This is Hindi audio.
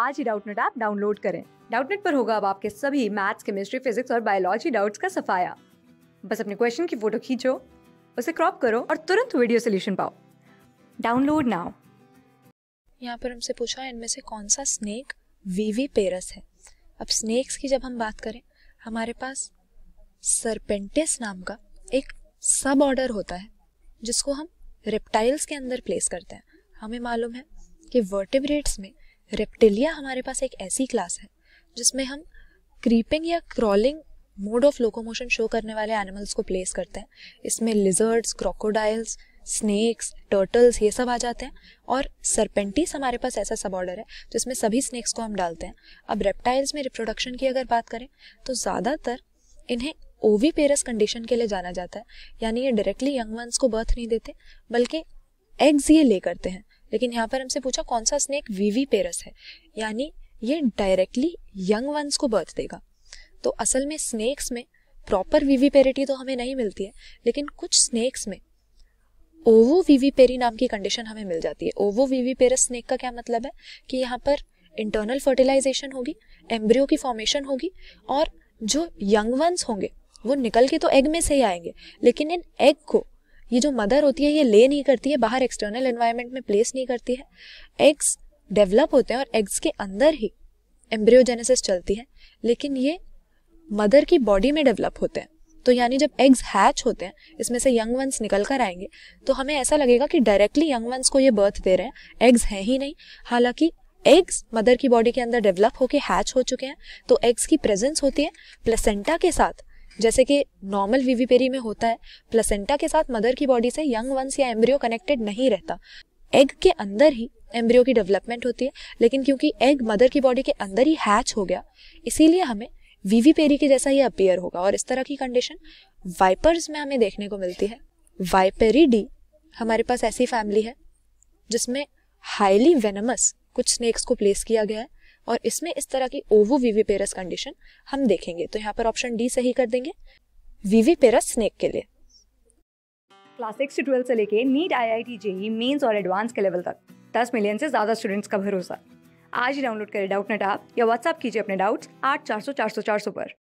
आज ही डाउटनेट ऐप डाउनलोड करें डाउटनेट पर होगा अब आपके सभी मैथ्स केमिस्ट्री फिजिक्स और बायोलॉजी डाउट्स का सफाया बस अपने क्वेश्चन की फोटो खींचो उसे क्रॉप करो और तुरंत वीडियो सोल्यूशन पाओ डाउनलोड नाउ यहाँ पर हमसे पूछा इनमें से कौन सा स्नेक वीवी पेरस है अब स्नेक्स की जब हम बात करें हमारे पास सरपेंटिस नाम का एक सब ऑर्डर होता है जिसको हम रेप्टाइल्स के अंदर प्लेस करते हैं हमें मालूम है कि वर्टिब्रेट्स में रेप्टिलिया हमारे पास एक ऐसी क्लास है जिसमें हम क्रीपिंग या crawling mode of locomotion show करने वाले एनिमल्स को प्लेस करते हैं इसमें लिजर्ड्स क्रोकोडाइल्स स्नेक्स टर्टल्स ये सब आ जाते हैं और सरपेंटिस हमारे पास ऐसा सब ऑर्डर है जिसमें सभी स्नेक्स को हम डालते हैं अब रेप्टाइल्स में रिप्रोडक्शन की अगर बात करें तो ज़्यादातर इन्हें ओवी पेरस कंडीशन के लिए जाना जाता है यानी ये डायरेक्टली यंग वंस को बर्थ नहीं देते बल्कि एग्स ये ले करते हैं लेकिन यहाँ पर हमसे पूछा कौन सा स्नेक वीवी पेरस है यानी ये डायरेक्टली यंग वंस को बर्थ देगा तो असल में स्नेक्स में प्रॉपर पेरिटी तो हमें नहीं मिलती है लेकिन कुछ स्नेक्स में ओवो पेरी नाम की कंडीशन हमें मिल जाती है ओवो पेरस स्नेक का क्या मतलब है कि यहाँ पर इंटरनल फर्टिलाइजेशन होगी एम्ब्रियो की फॉर्मेशन होगी और जो यंग वंस होंगे वो निकल के तो एग में से ही आएंगे लेकिन इन एग को ये जो मदर होती है ये ले नहीं करती है बाहर एक्सटर्नल एनवायरमेंट में प्लेस नहीं करती है एग्स डेवलप होते हैं और एग्स के अंदर ही एम्ब्रियोजेनेसिस चलती है लेकिन ये मदर की बॉडी में डेवलप होते हैं तो यानी जब एग्स हैच होते हैं इसमें से यंग वंस निकल कर आएंगे तो हमें ऐसा लगेगा कि डायरेक्टली यंग वंस को ये बर्थ दे रहे हैं एग्स हैं ही नहीं हालांकि एग्स मदर की बॉडी के अंदर डेवलप होके हैच हो चुके हैं तो एग्स की प्रेजेंस होती है प्लेसेंटा के साथ जैसे कि नॉर्मल वीवीपेरी में होता है प्लेसेंटा के साथ मदर की बॉडी से यंग वंस या एम्ब्रियो कनेक्टेड नहीं रहता एग के अंदर ही एम्ब्रियो की डेवलपमेंट होती है लेकिन क्योंकि एग मदर की बॉडी के अंदर ही हैच हो गया इसीलिए हमें वीवीपेरी के जैसा ये अपेयर होगा और इस तरह की कंडीशन वाइपर्स में हमें देखने को मिलती है वाइपेरी डी हमारे पास ऐसी फैमिली है जिसमें हाईली वेनमस कुछ स्नेक्स को प्लेस किया गया है और इसमें इस तरह की ओवो वीवीपेरस कंडीशन हम देखेंगे तो यहाँ पर ऑप्शन डी सही कर देंगे वीवीपेरस स्नेक के लिए क्लास सिक्स से ट्वेल्थ से लेके NEET I I T JEE mains और एडवांस के लेवल तक दस मिलियन से ज़्यादा स्टूडेंट्स का भरोसा आज ही डाउनलोड करें डाउट नेट आप या व्हाट्सअप कीजिए अपने डाउट्स आठ चार सौ चार सौ चार सौ पर